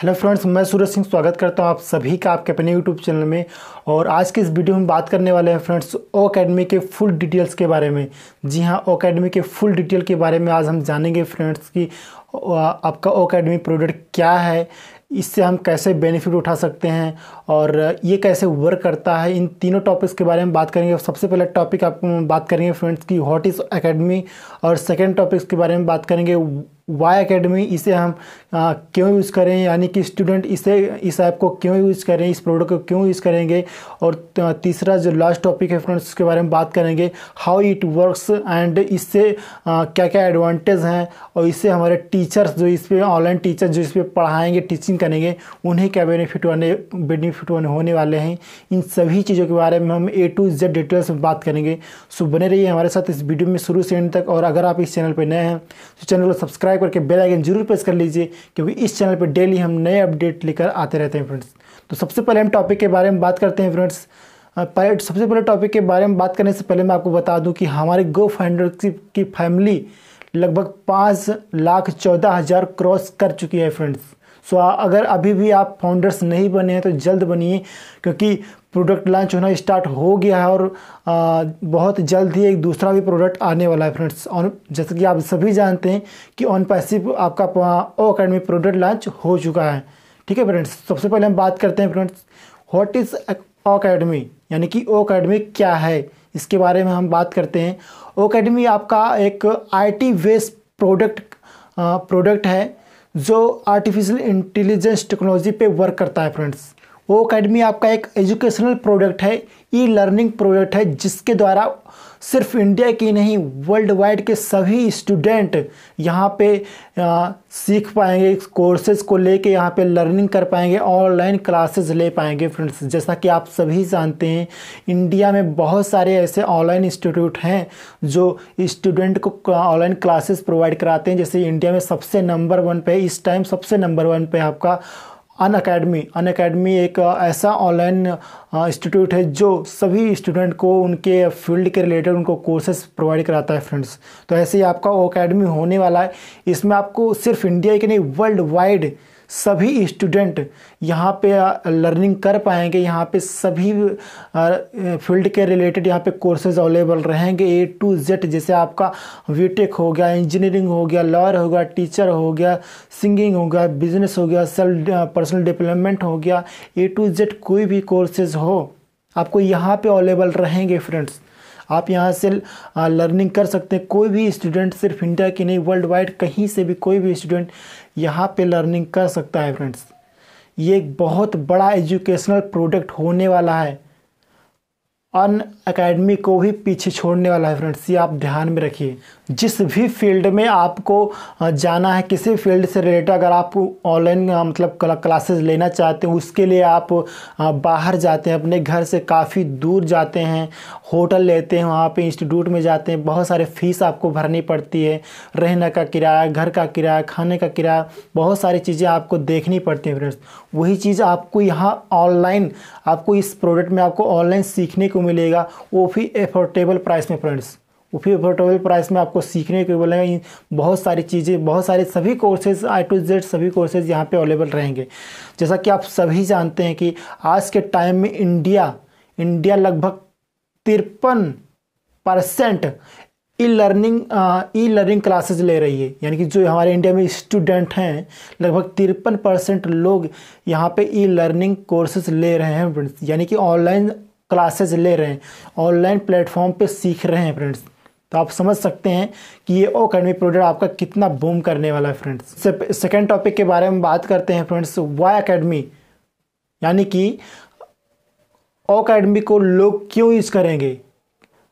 hello friends मैं सूरज सिंह स्वागत करता हूं आप सभी का आपके अपने यूट्यूब चैनल में और आज के इस वीडियो में बात करने वाले हैं फ्रेंड्स ओ अकेडमी के फुल डिटेल्स के बारे में जी हां ओ अकेडमी के फुल डिटेल के बारे में आज हम जानेंगे फ्रेंड्स कि आपका ओ अकेडमी प्रोडक्ट क्या है इससे हम कैसे बेनिफिट उठा सकते हैं और ये कैसे वर्क करता है इन तीनों टॉपिक्स के बारे में बात करेंगे सबसे पहला टॉपिक आप बात करेंगे फ्रेंड्स की व्हाट इज़ अकेडमी और सेकेंड टॉपिक्स के बारे में बात करेंगे वाई अकेडमी इसे हम आ, क्यों यूज़ करें यानी कि स्टूडेंट इसे इस ऐप को क्यों यूज़ करें इस प्रोडक्ट को क्यों यूज़ करेंगे और तीसरा जो लास्ट टॉपिक है फ्रेंड्स उसके बारे में बात करेंगे हाउ इट वर्क्स एंड इससे क्या क्या एडवांटेज हैं और इससे हमारे टीचर्स जो इस पर ऑनलाइन टीचर जो इस पर पढ़ाएंगे टीचिंग करेंगे उन्हें क्या बेनिफिट होने बेनिफिट होने वाले हैं इन सभी चीज़ों के बारे में हम ए टू जेड डिटेल्स में बात करेंगे सो बने रहिए हमारे साथ इस वीडियो में शुरू से एंड तक और अगर आप इस चैनल पर नए हैं तो चैनल को सब्सक्राइब सब्सक्राइब करके बेल आइकन जरूर प्रेस कर लीजिए क्योंकि इस चैनल पर डेली हम नए अपडेट लेकर आते रहते हैं फ्रेंड्स तो सबसे पहले हम टॉपिक के बारे में बात करते हैं फ्रेंड्स पहले सबसे पहले टॉपिक के बारे में बात करने से पहले मैं आपको बता दूं कि हमारे गो फाइंडर की फैमिली लगभग पाँच लाख चौदह हज़ार क्रॉस कर चुकी है फ्रेंड्स सो अगर अभी भी आप फाउंडर्स नहीं बने हैं तो जल्द बनिए क्योंकि प्रोडक्ट लॉन्च होना स्टार्ट हो गया है और आ, बहुत जल्द ही एक दूसरा भी प्रोडक्ट आने वाला है फ्रेंड्स ऑन जैसे कि आप सभी जानते हैं कि ऑन पैसिव आपका ओ अकेडमी प्रोडक्ट लॉन्च हो चुका है ठीक है फ्रेंड्स सबसे पहले हम बात करते हैं friends what is O academy यानी कि ओ अकेडमी क्या है इसके बारे में हम बात करते हैं ओ अकेडमी आपका एक I T based product product है जो आर्टिफिशियल इंटेलिजेंस टेक्नोलॉजी पे वर्क करता है फ्रेंड्स वो अकेडमी आपका एक एजुकेशनल प्रोडक्ट है ई लर्निंग प्रोडक्ट है जिसके द्वारा सिर्फ इंडिया की नहीं वर्ल्ड वाइड के सभी स्टूडेंट यहाँ पे आ, सीख पाएंगे कोर्सेज को लेके यहाँ पे लर्निंग कर पाएंगे ऑनलाइन क्लासेस ले पाएंगे फ्रेंड्स जैसा कि आप सभी जानते हैं इंडिया में बहुत सारे ऐसे ऑनलाइन इंस्टीट्यूट हैं जो स्टूडेंट को ऑनलाइन क्लासेस प्रोवाइड कराते हैं जैसे इंडिया में सबसे नंबर वन पे इस टाइम सबसे नंबर वन पे आपका अन अकेडमी अन अकेडमी एक ऐसा ऑनलाइन इंस्टीट्यूट है जो सभी स्टूडेंट को उनके फील्ड के रिलेटेड उनको कोर्सेस प्रोवाइड कराता है फ्रेंड्स तो ऐसे ही आपका वो अकेडमी होने वाला है इसमें आपको सिर्फ इंडिया ही नहीं वर्ल्ड वाइड सभी स्टूडेंट यहाँ पे लर्निंग कर पाएंगे यहाँ पे सभी फील्ड के रिलेटेड यहाँ पे कोर्सेज अवेलेबल रहेंगे ए टू जेड जैसे आपका वीटेक हो गया इंजीनियरिंग हो गया लॉयर हो गया टीचर हो गया सिंगिंग हो गया बिजनेस हो गया सेल्फ पर्सनल डेवलपमेंट हो गया ए टू जेड कोई भी कोर्सेज हो आपको यहाँ पे अवेलेबल रहेंगे फ्रेंड्स आप यहाँ से लर्निंग कर सकते हैं कोई भी स्टूडेंट सिर्फ इंडिया की नहीं वर्ल्ड वाइड कहीं से भी कोई भी स्टूडेंट यहाँ पे लर्निंग कर सकता है फ्रेंड्स ये एक बहुत बड़ा एजुकेशनल प्रोडक्ट होने वाला है अन अकेडमी को भी पीछे छोड़ने वाला है फ्रेंड्स ये आप ध्यान में रखिए जिस भी फील्ड में आपको जाना है किसी फील्ड से रिलेटेड अगर आप ऑनलाइन मतलब क्लासेस लेना चाहते हैं उसके लिए आप बाहर जाते हैं अपने घर से काफ़ी दूर जाते हैं होटल लेते हैं वहाँ पे इंस्टीट्यूट में जाते हैं बहुत सारे फीस आपको भरनी पड़ती है रहने का किराया घर का किराया खाने का किराया बहुत सारी चीज़ें आपको देखनी पड़ती हैं फ्रेंड्स वही चीज़ आपको यहाँ ऑनलाइन आपको इस प्रोडक्ट में आपको ऑनलाइन सीखने को मिलेगा वो भी एफोर्टेबल प्राइस में फ्रेंड्स वो भी एफोर्डेबल प्राइस में आपको सीखने के बोले बहुत सारी चीज़ें बहुत सारे सभी कोर्सेज आई टू जेड सभी कोर्सेज यहाँ पे अवेलेबल रहेंगे जैसा कि आप सभी जानते हैं कि आज के टाइम में इंडिया इंडिया लगभग तिरपन percent e learning e learning classes ले रही है यानी कि जो हमारे इंडिया में स्टूडेंट हैं लगभग तिरपन परसेंट लोग यहाँ पे ई लर्निंग कोर्सेज ले रहे हैं यानी कि ऑनलाइन क्लासेज ले रहे हैं ऑनलाइन प्लेटफॉर्म पर सीख रहे हैं फ्रेंड्स तो आप समझ सकते हैं कि ये ओ अकेडमी प्रोडक्ट आपका कितना बूम करने वाला है फ्रेंड्स से, सेकेंड टॉपिक के बारे में बात करते हैं फ्रेंड्स वाई अकेडमी यानी कि ओ अकेडमी को लोग क्यों यूज़ करेंगे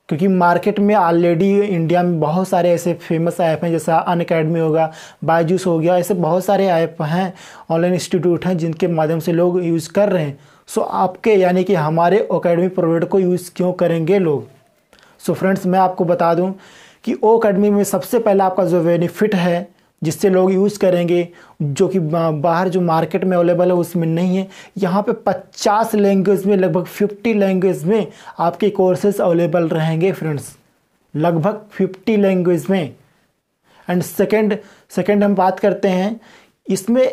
क्योंकि मार्केट में ऑलरेडी इंडिया में बहुत सारे ऐसे फेमस ऐप हैं जैसा अन अकेडमी होगा बायजूस हो गया ऐसे बहुत सारे ऐप हैं ऑनलाइन इंस्टीट्यूट हैं जिनके माध्यम से लोग यूज़ कर रहे हैं सो आपके यानी कि हमारे अकेडमी प्रोडक्ट को यूज़ क्यों करेंगे लोग सो फ्रेंड्स मैं आपको बता दूं कि ओ अकेडमी में सबसे पहले आपका जो बेनिफिट है जिससे लोग यूज़ करेंगे जो कि बाहर जो मार्केट में अवेलेबल है उसमें नहीं है यहाँ पे 50 लैंग्वेज में लगभग 50 लैंग्वेज में आपके कोर्सेज अवेलेबल रहेंगे फ्रेंड्स लगभग 50 लैंग्वेज में एंड सेकंड सेकंड हम बात करते हैं इसमें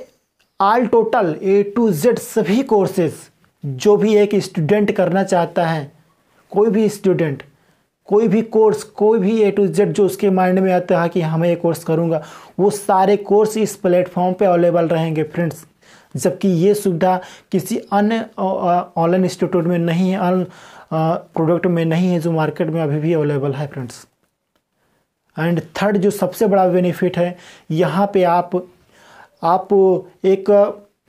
all total A to Z सभी कोर्सेज जो भी एक स्टूडेंट करना चाहता है कोई भी स्टूडेंट कोई भी कोर्स कोई भी ए टू जेड जो उसके माइंड में आता है कि हाँ मैं ये कोर्स करूँगा वो सारे कोर्स इस प्लेटफॉर्म पे अवेलेबल रहेंगे फ्रेंड्स जबकि ये सुविधा किसी अन्य ऑनलाइन इंस्टीट्यूट में नहीं है अन्य प्रोडक्ट में नहीं है जो मार्केट में अभी भी अवेलेबल है फ्रेंड्स एंड थर्ड जो सबसे बड़ा बेनिफिट है यहाँ पे आप आप एक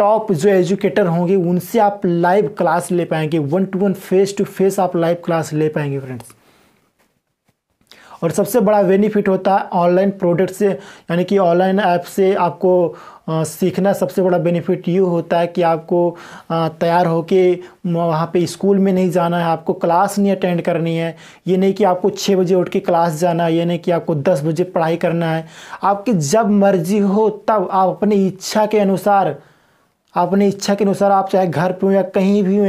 टॉप जो एजुकेटर होंगे उनसे आप लाइव क्लास ले पाएंगे one to one face to face आप लाइव क्लास ले पाएंगे फ्रेंड्स और सबसे बड़ा बेनिफिट होता है ऑनलाइन प्रोडक्ट से यानी कि ऑनलाइन ऐप से आपको सीखना सबसे बड़ा बेनिफिट ये होता है कि आपको तैयार होके वहाँ पे स्कूल में नहीं जाना है आपको क्लास नहीं अटेंड करनी है ये नहीं कि आपको छः बजे उठ के क्लास जाना है ये नहीं कि आपको दस बजे पढ़ाई करना है आपकी जब मर्जी हो तब आप अपनी इच्छा के अनुसार अपनी इच्छा के अनुसार आप चाहे घर पे हो या कहीं भी हो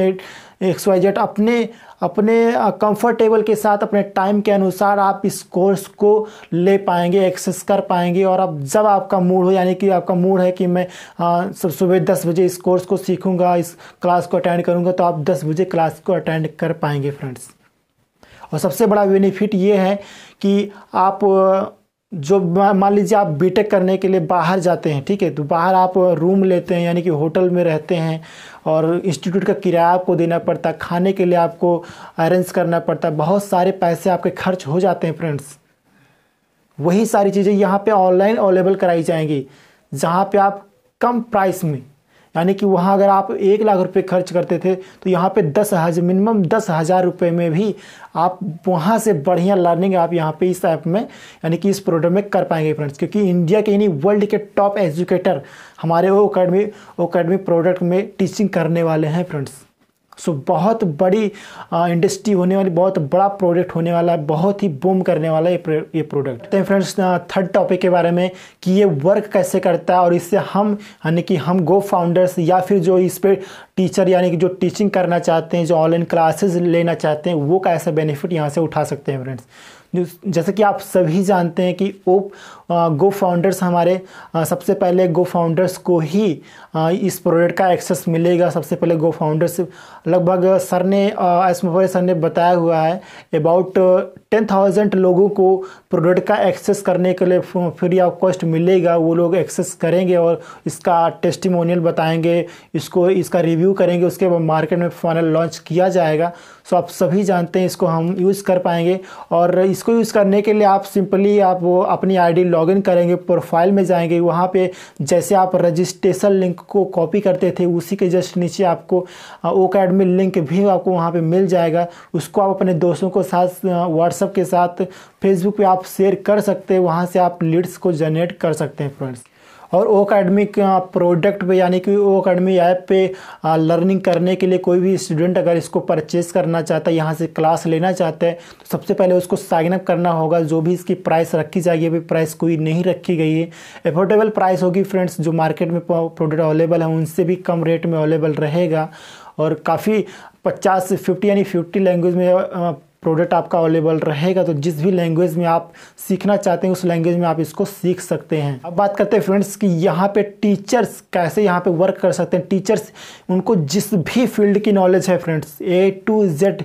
एक्स वाई जेड अपने अपने कंफर्टेबल के साथ अपने टाइम के अनुसार आप इस कोर्स को ले पाएंगे एक्सेस कर पाएंगे और अब जब आपका मूड हो यानी कि आपका मूड है कि मैं सब सुबह दस बजे इस कोर्स को सीखूंगा इस क्लास को अटेंड करूंगा तो आप दस बजे क्लास को अटेंड कर पाएंगे फ्रेंड्स और सबसे बड़ा बेनिफिट ये है कि आप जो मान लीजिए आप बीटेक करने के लिए बाहर जाते हैं ठीक है तो बाहर आप रूम लेते हैं यानी कि होटल में रहते हैं और इंस्टीट्यूट का किराया आपको देना पड़ता है खाने के लिए आपको अरेंज करना पड़ता है बहुत सारे पैसे आपके खर्च हो जाते हैं फ्रेंड्स वही सारी चीज़ें यहाँ पे ऑनलाइन अवेलेबल कराई जाएंगी जहाँ पे आप कम प्राइस में यानी कि वहाँ अगर आप एक लाख रुपए खर्च करते थे तो यहाँ पे दस हज़ार मिनिमम दस हज़ार रुपये में भी आप वहाँ से बढ़िया लर्निंग आप यहाँ पे इस ऐप में यानी कि इस प्रोडक्ट में कर पाएंगे फ्रेंड्स क्योंकि इंडिया के यानी वर्ल्ड के टॉप एजुकेटर हमारे वो अकेडमी वो अकेडमी प्रोडक्ट में टीचिंग करने वाले हैं फ्रेंड्स सो so, बहुत बड़ी इंडस्ट्री होने वाली बहुत बड़ा प्रोडक्ट होने वाला है बहुत ही बूम करने वाला है ये ये प्रोडक्ट तो फ्रेंड्स थर्ड टॉपिक के बारे में कि ये वर्क कैसे करता है और इससे हम यानी कि हम गो फाउंडर्स या फिर जो इस पर टीचर यानी कि जो टीचिंग करना चाहते हैं जो ऑनलाइन क्लासेस लेना चाहते हैं वो कैसा बेनिफिट यहाँ से उठा सकते हैं फ्रेंड्स जो जैसे कि आप सभी जानते हैं कि ओप गो फाउंडर्स हमारे आ, सबसे पहले गो फाउंडर्स को ही आ, इस प्रोडक्ट का एक्सेस मिलेगा सबसे पहले गो फाउंडर्स लगभग सर ने एस मोबाइल सर ने बताया हुआ है अबाउट टेन थाउजेंड लोगों को प्रोडक्ट का एक्सेस करने के लिए फ्री ऑफ कॉस्ट मिलेगा वो लोग एक्सेस करेंगे और इसका टेस्टिमोनियल बताएंगे इसको इसका रिव्यू करेंगे उसके बाद मार्केट में फाइनल लॉन्च किया जाएगा सो आप सभी जानते हैं इसको हम यूज़ कर पाएंगे और इसको यूज़ करने के लिए आप सिंपली आप वो अपनी आईडी लॉगिन करेंगे प्रोफाइल में जाएंगे वहाँ पे जैसे आप रजिस्ट्रेशन लिंक को कॉपी करते थे उसी के जस्ट नीचे आपको ओ कैडमी लिंक भी आपको वहाँ पर मिल जाएगा उसको आप अपने दोस्तों को साथ व्हाट्सएप व्हाट्सअप के साथ फेसबुक पे आप शेयर कर सकते हैं वहाँ से आप लीड्स को जनरेट कर सकते हैं फ्रेंड्स और ओ अकेडमी प्रोडक्ट पे यानी कि ओ अकेडमी ऐप पे लर्निंग करने के लिए कोई भी स्टूडेंट अगर इसको परचेस करना चाहता है यहाँ से क्लास लेना चाहता है तो सबसे पहले उसको साइन अप करना होगा जो भी इसकी प्राइस रखी जाएगी अभी प्राइस कोई नहीं रखी गई है एफोर्डेबल प्राइस होगी फ्रेंड्स जो मार्केट में प्रोडक्ट अवेलेबल है उनसे भी कम रेट में अवेलेबल रहेगा और काफ़ी पचास से फिफ्टी यानी फिफ्टी लैंग्वेज में प्रोडक्ट आपका अवेलेबल रहेगा तो जिस भी लैंग्वेज में आप सीखना चाहते हैं उस लैंग्वेज में आप इसको सीख सकते हैं अब बात करते हैं फ्रेंड्स कि यहाँ पे टीचर्स कैसे यहाँ पे वर्क कर सकते हैं टीचर्स उनको जिस भी फील्ड की नॉलेज है फ्रेंड्स ए टू जेड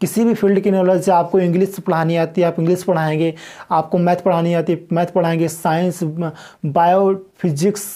किसी भी फील्ड की नॉलेज आपको इंग्लिश पढ़ानी आती है आप इंग्लिश पढ़ाएंगे आपको मैथ पढ़ानी आती है मैथ पढ़ाएंगे साइंस बायो फिजिक्स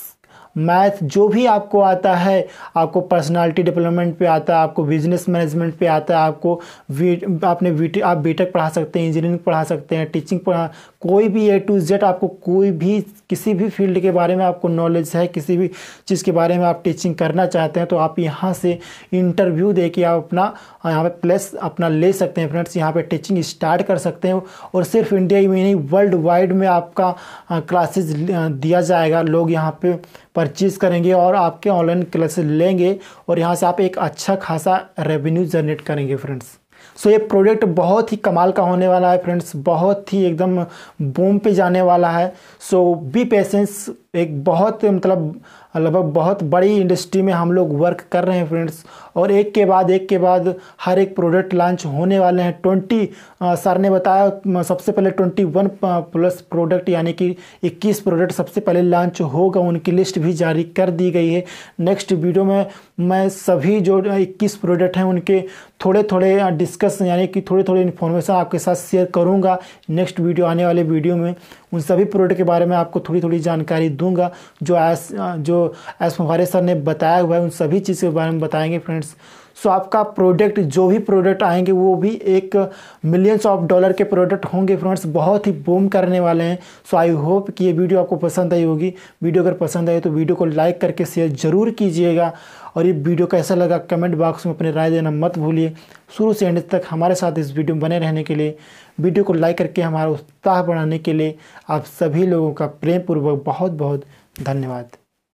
मैथ जो भी आपको आता है आपको पर्सनालिटी डेवलपमेंट पे आता है आपको बिजनेस मैनेजमेंट पे आता है आपको वी आपने वी आप बीटेक पढ़ा सकते हैं इंजीनियरिंग पढ़ा सकते हैं टीचिंग पढ़ा कोई भी ए टू जेड आपको कोई भी किसी भी फील्ड के बारे में आपको नॉलेज है किसी भी चीज़ के बारे में आप टीचिंग करना चाहते हैं तो आप यहाँ से इंटरव्यू दे के आप अपना यहाँ पे प्लेस अपना ले सकते हैं फ्रेंड्स यहाँ पे टीचिंग स्टार्ट कर सकते हैं और सिर्फ इंडिया में नहीं वर्ल्ड वाइड में आपका क्लासेज दिया जाएगा लोग यहाँ पर परचेज़ करेंगे और आपके ऑनलाइन क्लासेस लेंगे और यहाँ से आप एक अच्छा खासा रेवेन्यू जनरेट करेंगे फ्रेंड्स सो so, ये प्रोडक्ट बहुत ही कमाल का होने वाला है फ्रेंड्स बहुत ही एकदम बूम पे जाने वाला है सो बी पेशेंस एक बहुत मतलब लगभग बहुत बड़ी इंडस्ट्री में हम लोग वर्क कर रहे हैं फ्रेंड्स और एक के बाद एक के बाद हर एक प्रोडक्ट लॉन्च होने वाले हैं ट्वेंटी सर ने बताया सबसे पहले ट्वेंटी वन प्लस प्रोडक्ट यानी कि इक्कीस प्रोडक्ट सबसे पहले लॉन्च होगा उनकी लिस्ट भी जारी कर दी गई है नेक्स्ट वीडियो में मैं सभी जो इक्कीस प्रोडक्ट हैं उनके थोड़े थोड़े डिस्कस यानी कि थोड़े थोड़े इन्फॉर्मेशन आपके साथ शेयर करूँगा नेक्स्ट वीडियो आने वाले वीडियो में उन सभी प्रोडक्ट के बारे में आपको थोड़ी थोड़ी जानकारी दूँ बैठूंगा जो एस जो एस मुफारे सर ने बताया हुआ है उन सभी चीज़ के बारे में बताएंगे फ्रेंड्स सो आपका प्रोडक्ट जो भी प्रोडक्ट आएंगे वो भी एक मिलियंस ऑफ डॉलर के प्रोडक्ट होंगे फ्रेंड्स बहुत ही बूम करने वाले हैं सो आई होप कि ये वीडियो आपको पसंद आई होगी वीडियो अगर पसंद आए तो वीडियो को लाइक करके शेयर ज़रूर कीजिएगा और ये वीडियो कैसा लगा कमेंट बॉक्स में अपनी राय देना मत भूलिए शुरू से एंड तक हमारे साथ इस वीडियो में बने रहने के लिए वीडियो को लाइक करके हमारा उत्साह बढ़ाने के लिए आप सभी लोगों का प्रेमपूर्वक बहुत बहुत धन्यवाद